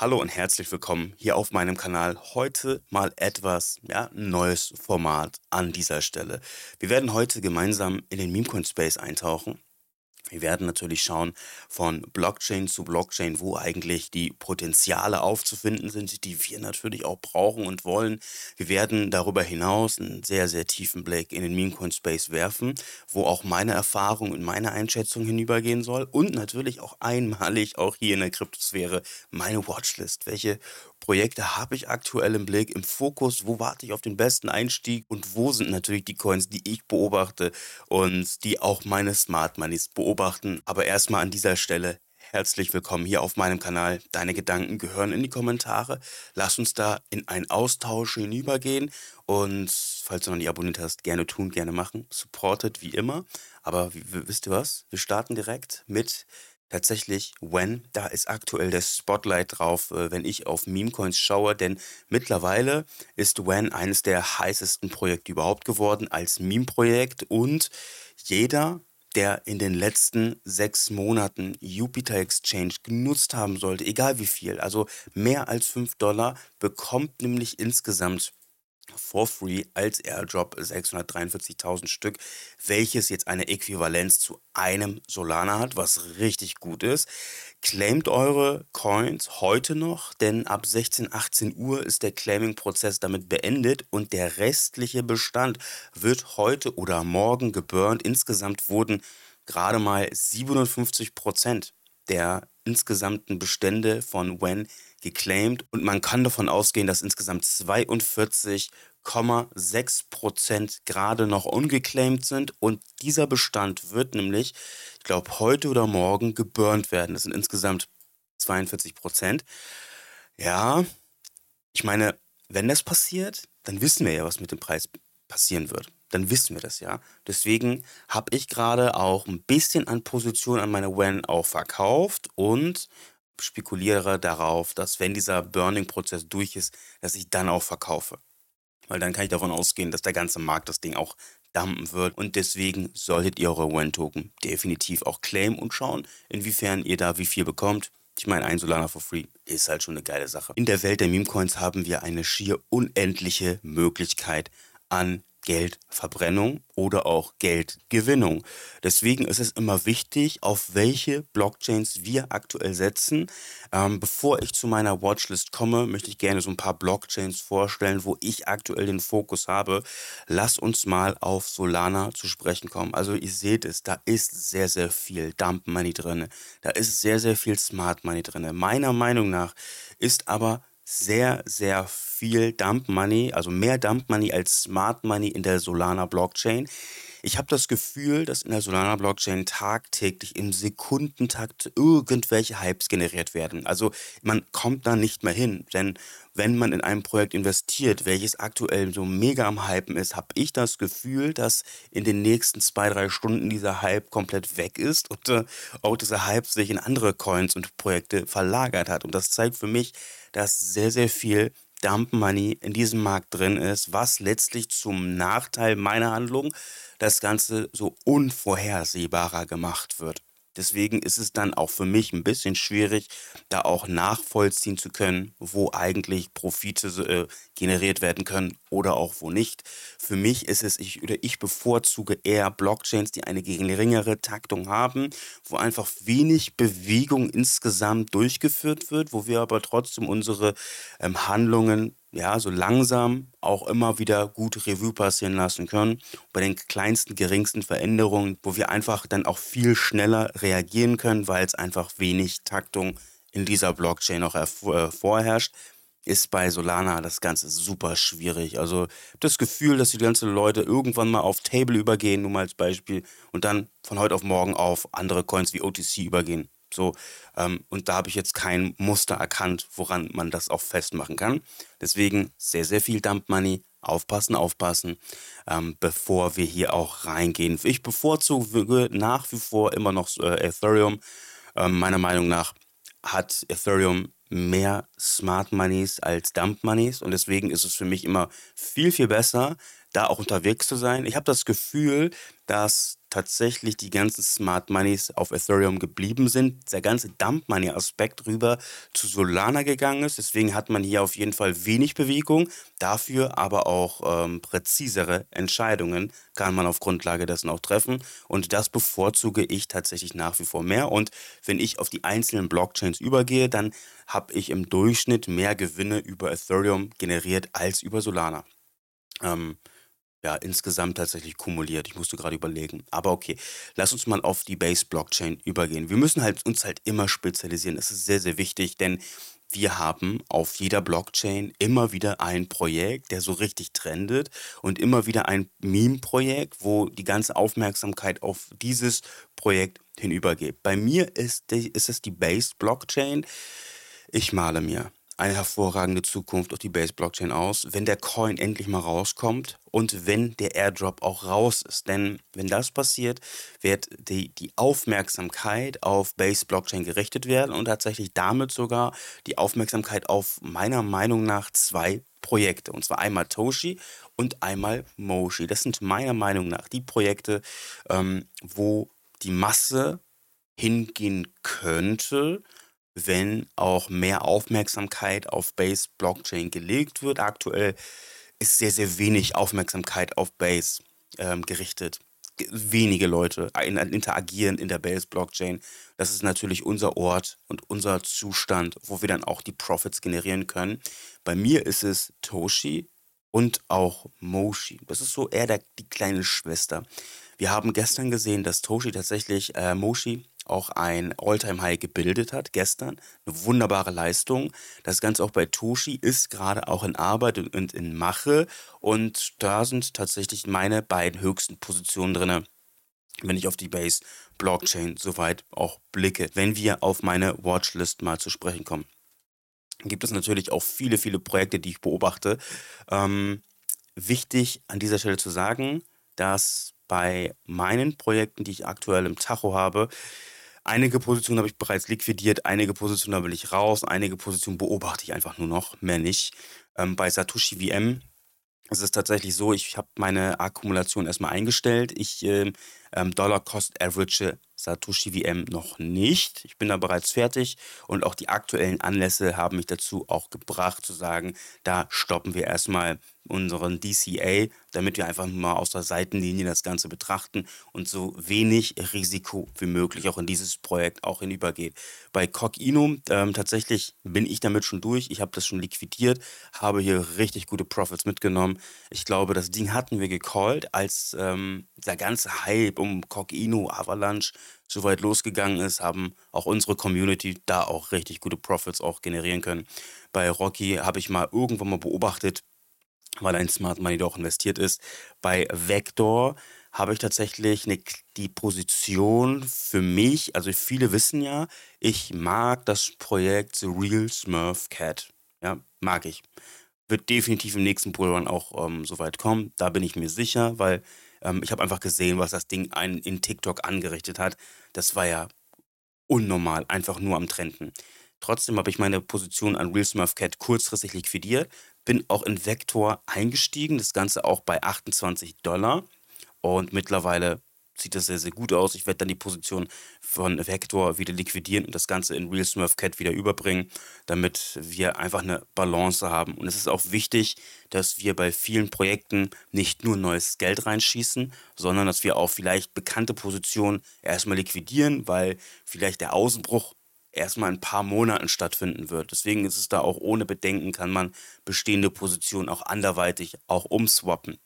Hallo und herzlich willkommen hier auf meinem Kanal. Heute mal etwas ja, neues Format an dieser Stelle. Wir werden heute gemeinsam in den MemeCoin Space eintauchen wir werden natürlich schauen von Blockchain zu Blockchain, wo eigentlich die Potenziale aufzufinden sind, die wir natürlich auch brauchen und wollen. Wir werden darüber hinaus einen sehr, sehr tiefen Blick in den Meme-Coin-Space werfen, wo auch meine Erfahrung und meine Einschätzung hinübergehen soll und natürlich auch einmalig auch hier in der Kryptosphäre meine Watchlist. Welche Projekte habe ich aktuell im Blick, im Fokus, wo warte ich auf den besten Einstieg und wo sind natürlich die Coins, die ich beobachte und die auch meine Smart Moneys beobachten beobachten. Aber erstmal an dieser Stelle herzlich willkommen hier auf meinem Kanal. Deine Gedanken gehören in die Kommentare. Lass uns da in einen Austausch hinübergehen. Und falls du noch nicht abonniert hast, gerne tun, gerne machen. Supported wie immer. Aber wisst ihr was? Wir starten direkt mit tatsächlich When. Da ist aktuell der Spotlight drauf, äh, wenn ich auf Memecoins schaue, denn mittlerweile ist When eines der heißesten Projekte überhaupt geworden als Meme-Projekt und jeder der in den letzten sechs Monaten Jupiter Exchange genutzt haben sollte, egal wie viel, also mehr als 5 Dollar, bekommt nämlich insgesamt for free als Airdrop 643.000 Stück, welches jetzt eine Äquivalenz zu einem Solana hat, was richtig gut ist. Claimt eure Coins heute noch, denn ab 16, 18 Uhr ist der Claiming-Prozess damit beendet und der restliche Bestand wird heute oder morgen geburnt. Insgesamt wurden gerade mal 57 Prozent der insgesamten Bestände von When geclaimed und man kann davon ausgehen, dass insgesamt 42,6 Prozent gerade noch ungeclaimed sind und dieser Bestand wird nämlich, ich glaube, heute oder morgen geburnt werden. Das sind insgesamt 42 Prozent. Ja, ich meine, wenn das passiert, dann wissen wir ja, was mit dem Preis passieren wird. Dann wissen wir das ja. Deswegen habe ich gerade auch ein bisschen an Position an meine WAN auch verkauft und spekuliere darauf, dass wenn dieser Burning-Prozess durch ist, dass ich dann auch verkaufe. Weil dann kann ich davon ausgehen, dass der ganze Markt das Ding auch dampen wird. Und deswegen solltet ihr eure WAN-Token definitiv auch claimen und schauen, inwiefern ihr da wie viel bekommt. Ich meine, ein Solana for free ist halt schon eine geile Sache. In der Welt der Meme-Coins haben wir eine schier unendliche Möglichkeit an Geldverbrennung oder auch Geldgewinnung. Deswegen ist es immer wichtig, auf welche Blockchains wir aktuell setzen. Ähm, bevor ich zu meiner Watchlist komme, möchte ich gerne so ein paar Blockchains vorstellen, wo ich aktuell den Fokus habe. Lass uns mal auf Solana zu sprechen kommen. Also ihr seht es, da ist sehr, sehr viel Dump Money drin. Da ist sehr, sehr viel Smart Money drin. Meiner Meinung nach ist aber sehr, sehr viel Dump Money, also mehr Dump Money als Smart Money in der Solana Blockchain. Ich habe das Gefühl, dass in der Solana-Blockchain tagtäglich im Sekundentakt irgendwelche Hypes generiert werden. Also man kommt da nicht mehr hin, denn wenn man in ein Projekt investiert, welches aktuell so mega am Hypen ist, habe ich das Gefühl, dass in den nächsten zwei, drei Stunden dieser Hype komplett weg ist und äh, auch dieser Hype sich in andere Coins und Projekte verlagert hat. Und das zeigt für mich, dass sehr, sehr viel Dump Money in diesem Markt drin ist, was letztlich zum Nachteil meiner Handlung das Ganze so unvorhersehbarer gemacht wird. Deswegen ist es dann auch für mich ein bisschen schwierig, da auch nachvollziehen zu können, wo eigentlich Profite äh, generiert werden können oder auch wo nicht. Für mich ist es, ich, oder ich bevorzuge eher Blockchains, die eine geringere Taktung haben, wo einfach wenig Bewegung insgesamt durchgeführt wird, wo wir aber trotzdem unsere ähm, Handlungen ja, so langsam auch immer wieder gut Revue passieren lassen können. Bei den kleinsten, geringsten Veränderungen, wo wir einfach dann auch viel schneller reagieren können, weil es einfach wenig Taktung in dieser Blockchain noch äh, vorherrscht, ist bei Solana das Ganze super schwierig. Also das Gefühl, dass die ganzen Leute irgendwann mal auf Table übergehen, nur mal als Beispiel, und dann von heute auf morgen auf andere Coins wie OTC übergehen. So, ähm, und da habe ich jetzt kein Muster erkannt, woran man das auch festmachen kann. Deswegen sehr, sehr viel Dump Money. Aufpassen, aufpassen, ähm, bevor wir hier auch reingehen. Ich bevorzuge nach wie vor immer noch äh, Ethereum. Ähm, meiner Meinung nach hat Ethereum mehr Smart Moneys als Dump Moneys und deswegen ist es für mich immer viel, viel besser, da auch unterwegs zu sein. Ich habe das Gefühl, dass tatsächlich die ganzen Smart Moneys auf Ethereum geblieben sind, der ganze Dump Money Aspekt rüber zu Solana gegangen ist. Deswegen hat man hier auf jeden Fall wenig Bewegung, dafür aber auch ähm, präzisere Entscheidungen kann man auf Grundlage dessen auch treffen. Und das bevorzuge ich tatsächlich nach wie vor mehr. Und wenn ich auf die einzelnen Blockchains übergehe, dann habe ich im Durchschnitt mehr Gewinne über Ethereum generiert als über Solana. Ähm, ja, insgesamt tatsächlich kumuliert. Ich musste gerade überlegen. Aber okay, lass uns mal auf die Base-Blockchain übergehen. Wir müssen halt, uns halt immer spezialisieren. Das ist sehr, sehr wichtig, denn wir haben auf jeder Blockchain immer wieder ein Projekt, der so richtig trendet und immer wieder ein Meme-Projekt, wo die ganze Aufmerksamkeit auf dieses Projekt hinübergeht. Bei mir ist, ist es die Base-Blockchain. Ich male mir eine hervorragende Zukunft auf die Base-Blockchain aus, wenn der Coin endlich mal rauskommt und wenn der Airdrop auch raus ist. Denn wenn das passiert, wird die, die Aufmerksamkeit auf Base-Blockchain gerichtet werden und tatsächlich damit sogar die Aufmerksamkeit auf meiner Meinung nach zwei Projekte. Und zwar einmal Toshi und einmal Moshi. Das sind meiner Meinung nach die Projekte, ähm, wo die Masse hingehen könnte, wenn auch mehr Aufmerksamkeit auf Base Blockchain gelegt wird. Aktuell ist sehr, sehr wenig Aufmerksamkeit auf Base ähm, gerichtet. Wenige Leute äh, interagieren in der Base Blockchain. Das ist natürlich unser Ort und unser Zustand, wo wir dann auch die Profits generieren können. Bei mir ist es Toshi und auch Moshi. Das ist so eher der, die kleine Schwester. Wir haben gestern gesehen, dass Toshi tatsächlich, äh, Moshi, auch ein All-Time-High gebildet hat gestern. Eine wunderbare Leistung. Das Ganze auch bei Toshi ist gerade auch in Arbeit und in Mache. Und da sind tatsächlich meine beiden höchsten Positionen drin, wenn ich auf die Base Blockchain soweit auch blicke. Wenn wir auf meine Watchlist mal zu sprechen kommen, gibt es natürlich auch viele, viele Projekte, die ich beobachte. Ähm, wichtig an dieser Stelle zu sagen, dass bei meinen Projekten, die ich aktuell im Tacho habe, Einige Positionen habe ich bereits liquidiert, einige Positionen will ich raus, einige Positionen beobachte ich einfach nur noch, mehr nicht. Ähm, bei Satoshi VM ist es tatsächlich so, ich habe meine Akkumulation erstmal eingestellt. Ich ähm, ähm Dollar Cost Average Satoshi VM noch nicht. Ich bin da bereits fertig und auch die aktuellen Anlässe haben mich dazu auch gebracht zu sagen, da stoppen wir erstmal unseren DCA, damit wir einfach mal aus der Seitenlinie das Ganze betrachten und so wenig Risiko wie möglich auch in dieses Projekt auch hinübergeht. Bei Cockino ähm, tatsächlich bin ich damit schon durch. Ich habe das schon liquidiert, habe hier richtig gute Profits mitgenommen. Ich glaube, das Ding hatten wir gecallt, als ähm, der ganze Hype um Cockino Avalanche so weit losgegangen ist, haben auch unsere Community da auch richtig gute Profits auch generieren können. Bei Rocky habe ich mal irgendwann mal beobachtet, weil ein Smart Money doch investiert ist. Bei Vector habe ich tatsächlich eine, die Position für mich, also viele wissen ja, ich mag das Projekt The Real Smurf Cat. Ja, mag ich. Wird definitiv im nächsten Bullrun auch ähm, weit kommen, da bin ich mir sicher, weil ähm, ich habe einfach gesehen, was das Ding ein, in TikTok angerichtet hat. Das war ja unnormal, einfach nur am Trenden. Trotzdem habe ich meine Position an Real Smurf Cat kurzfristig liquidiert, bin auch in Vector eingestiegen, das Ganze auch bei 28 Dollar. Und mittlerweile sieht das sehr, sehr gut aus. Ich werde dann die Position von Vector wieder liquidieren und das Ganze in Real Smurf Cat wieder überbringen, damit wir einfach eine Balance haben. Und es ist auch wichtig, dass wir bei vielen Projekten nicht nur neues Geld reinschießen, sondern dass wir auch vielleicht bekannte Positionen erstmal liquidieren, weil vielleicht der Außenbruch erstmal ein paar Monaten stattfinden wird. Deswegen ist es da auch ohne Bedenken, kann man bestehende Positionen auch anderweitig auch umswappen.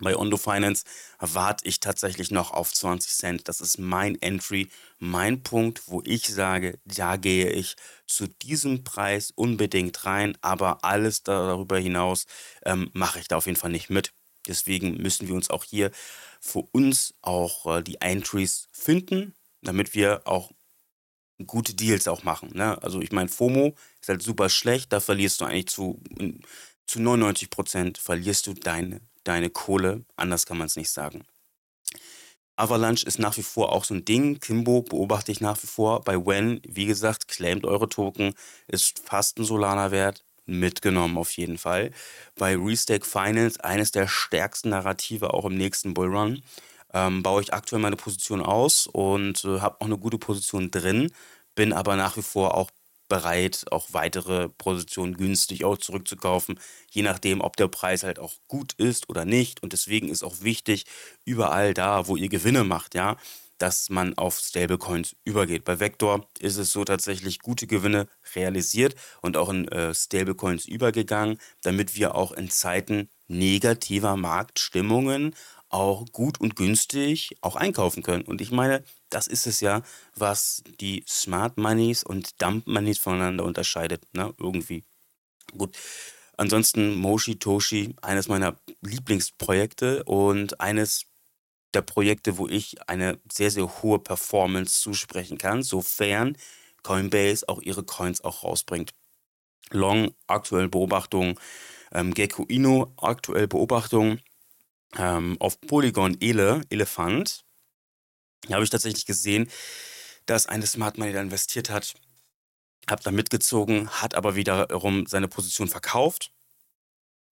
Bei Ondo Finance warte ich tatsächlich noch auf 20 Cent. Das ist mein Entry, mein Punkt, wo ich sage, da gehe ich zu diesem Preis unbedingt rein, aber alles darüber hinaus ähm, mache ich da auf jeden Fall nicht mit. Deswegen müssen wir uns auch hier für uns auch äh, die Entries finden, damit wir auch gute Deals auch machen. Ne? Also ich meine, FOMO ist halt super schlecht, da verlierst du eigentlich zu, zu 99 Prozent, verlierst du deine, deine Kohle, anders kann man es nicht sagen. Avalanche ist nach wie vor auch so ein Ding. Kimbo beobachte ich nach wie vor. Bei Wen, wie gesagt, claimt eure Token, ist fast ein Solana wert. Mitgenommen auf jeden Fall. Bei Restake Finance, eines der stärksten Narrative auch im nächsten Bullrun ähm, baue ich aktuell meine Position aus und äh, habe auch eine gute Position drin, bin aber nach wie vor auch bereit, auch weitere Positionen günstig auch zurückzukaufen, je nachdem, ob der Preis halt auch gut ist oder nicht. Und deswegen ist auch wichtig, überall da, wo ihr Gewinne macht, ja, dass man auf Stablecoins übergeht. Bei Vector ist es so tatsächlich gute Gewinne realisiert und auch in äh, Stablecoins übergegangen, damit wir auch in Zeiten negativer Marktstimmungen auch gut und günstig auch einkaufen können. Und ich meine, das ist es ja, was die Smart Moneys und Dump Moneys voneinander unterscheidet. Ne? Irgendwie. Gut. Ansonsten Moshi Toshi, eines meiner Lieblingsprojekte und eines der Projekte, wo ich eine sehr, sehr hohe Performance zusprechen kann, sofern Coinbase auch ihre Coins auch rausbringt. Long, aktuell Beobachtung. Ähm, Gecko Ino, aktuell Beobachtung ähm, auf Polygon Ele, Elefant, da habe ich tatsächlich gesehen, dass eine Smart Money da investiert hat, habe da mitgezogen, hat aber wiederum seine Position verkauft.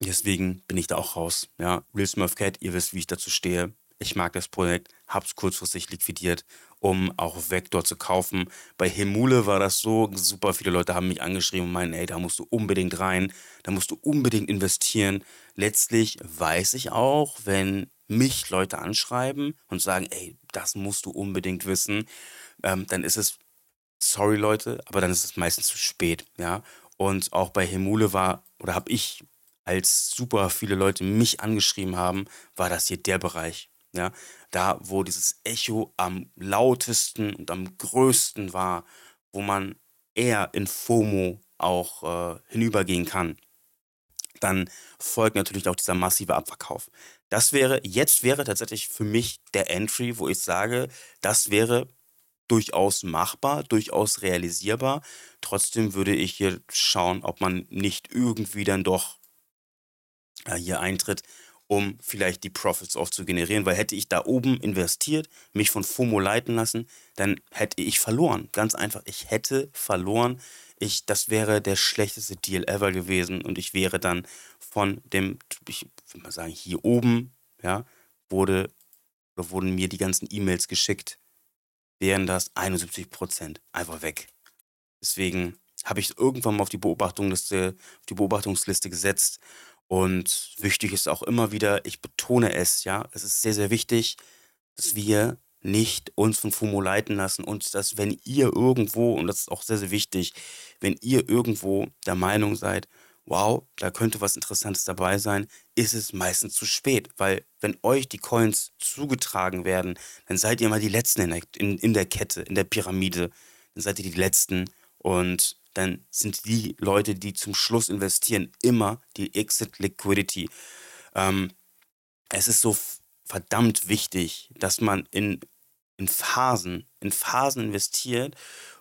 Deswegen bin ich da auch raus. Ja, Real Smurf Cat, ihr wisst, wie ich dazu stehe ich mag das Projekt, hab's kurzfristig liquidiert, um auch Vector zu kaufen. Bei Hemule war das so, super viele Leute haben mich angeschrieben und meinen, ey, da musst du unbedingt rein, da musst du unbedingt investieren. Letztlich weiß ich auch, wenn mich Leute anschreiben und sagen, ey, das musst du unbedingt wissen, ähm, dann ist es, sorry Leute, aber dann ist es meistens zu spät, ja. Und auch bei Hemule war, oder habe ich als super viele Leute mich angeschrieben haben, war das hier der Bereich, ja, da, wo dieses Echo am lautesten und am größten war, wo man eher in FOMO auch äh, hinübergehen kann, dann folgt natürlich auch dieser massive Abverkauf. Das wäre, jetzt wäre tatsächlich für mich der Entry, wo ich sage, das wäre durchaus machbar, durchaus realisierbar. Trotzdem würde ich hier schauen, ob man nicht irgendwie dann doch äh, hier eintritt um vielleicht die Profits auch zu generieren, weil hätte ich da oben investiert, mich von FOMO leiten lassen, dann hätte ich verloren. Ganz einfach, ich hätte verloren. Ich, das wäre der schlechteste Deal ever gewesen und ich wäre dann von dem, ich würde mal sagen, hier oben, ja, wurde oder wurden mir die ganzen E-Mails geschickt, wären das 71 Prozent einfach weg. Deswegen habe ich es irgendwann mal auf die, Beobachtung, die Beobachtungsliste gesetzt und wichtig ist auch immer wieder, ich betone es, ja, es ist sehr, sehr wichtig, dass wir nicht uns von FOMO leiten lassen und dass wenn ihr irgendwo, und das ist auch sehr, sehr wichtig, wenn ihr irgendwo der Meinung seid, wow, da könnte was Interessantes dabei sein, ist es meistens zu spät, weil wenn euch die Coins zugetragen werden, dann seid ihr mal die Letzten in der, in, in der Kette, in der Pyramide, dann seid ihr die Letzten und dann sind die Leute, die zum Schluss investieren, immer die Exit Liquidity. Ähm, es ist so verdammt wichtig, dass man in, in Phasen, in Phasen investiert,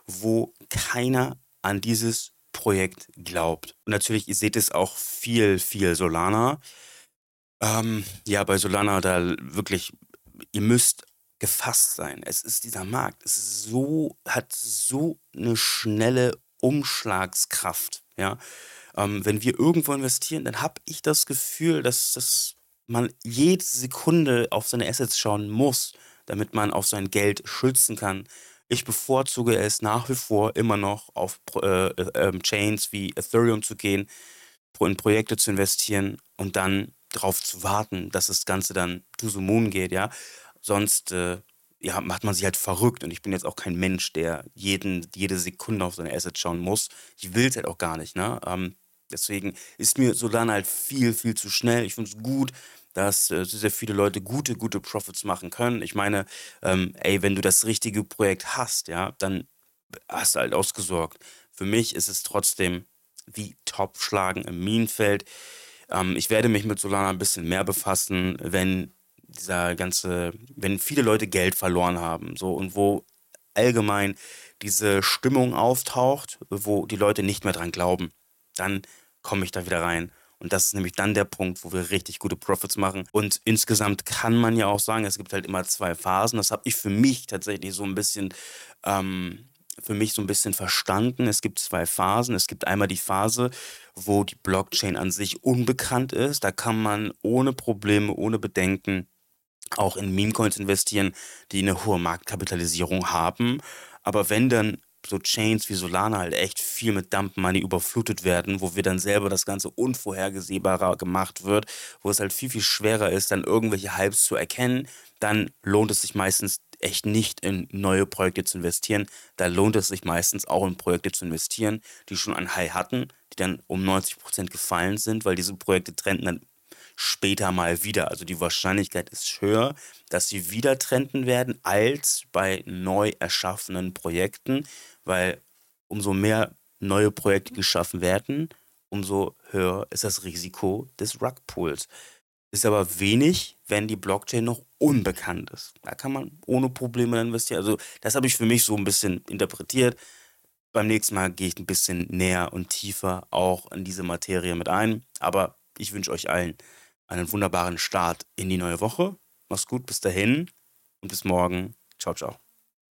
wo keiner an dieses Projekt glaubt. Und natürlich, ihr seht es auch viel, viel Solana. Ähm, ja, bei Solana, da wirklich, ihr müsst gefasst sein. Es ist dieser Markt. Es ist so, hat so eine schnelle Umschlagskraft. Ja? Ähm, wenn wir irgendwo investieren, dann habe ich das Gefühl, dass, dass man jede Sekunde auf seine Assets schauen muss, damit man auf sein Geld schützen kann. Ich bevorzuge es nach wie vor immer noch auf äh, äh, ähm, Chains wie Ethereum zu gehen, in Projekte zu investieren und dann darauf zu warten, dass das Ganze dann to the moon geht, ja. Sonst äh, ja, macht man sich halt verrückt. Und ich bin jetzt auch kein Mensch, der jeden, jede Sekunde auf seine Assets schauen muss. Ich will es halt auch gar nicht. Ne? Ähm, deswegen ist mir Solana halt viel, viel zu schnell. Ich finde es gut, dass äh, sehr viele Leute gute, gute Profits machen können. Ich meine, ähm, ey, wenn du das richtige Projekt hast, ja, dann hast du halt ausgesorgt. Für mich ist es trotzdem wie Top-Schlagen im Minenfeld. Ähm, ich werde mich mit Solana ein bisschen mehr befassen, wenn dieser ganze, wenn viele Leute Geld verloren haben, so und wo allgemein diese Stimmung auftaucht, wo die Leute nicht mehr dran glauben, dann komme ich da wieder rein. Und das ist nämlich dann der Punkt, wo wir richtig gute Profits machen. Und insgesamt kann man ja auch sagen, es gibt halt immer zwei Phasen. Das habe ich für mich tatsächlich so ein bisschen, ähm, für mich so ein bisschen verstanden. Es gibt zwei Phasen. Es gibt einmal die Phase, wo die Blockchain an sich unbekannt ist. Da kann man ohne Probleme, ohne Bedenken auch in Meme-Coins investieren, die eine hohe Marktkapitalisierung haben. Aber wenn dann so Chains wie Solana halt echt viel mit Dump Money überflutet werden, wo wir dann selber das Ganze unvorhergesehbarer gemacht wird, wo es halt viel, viel schwerer ist, dann irgendwelche Hypes zu erkennen, dann lohnt es sich meistens echt nicht in neue Projekte zu investieren. Da lohnt es sich meistens auch in Projekte zu investieren, die schon ein High hatten, die dann um 90% gefallen sind, weil diese Projekte trenden dann später mal wieder. Also die Wahrscheinlichkeit ist höher, dass sie wieder trenden werden als bei neu erschaffenen Projekten, weil umso mehr neue Projekte geschaffen werden, umso höher ist das Risiko des Rugpools. Ist aber wenig, wenn die Blockchain noch unbekannt ist. Da kann man ohne Probleme investieren. Also das habe ich für mich so ein bisschen interpretiert. Beim nächsten Mal gehe ich ein bisschen näher und tiefer auch in diese Materie mit ein. Aber ich wünsche euch allen einen wunderbaren Start in die neue Woche. Mach's gut, bis dahin und bis morgen. Ciao, ciao.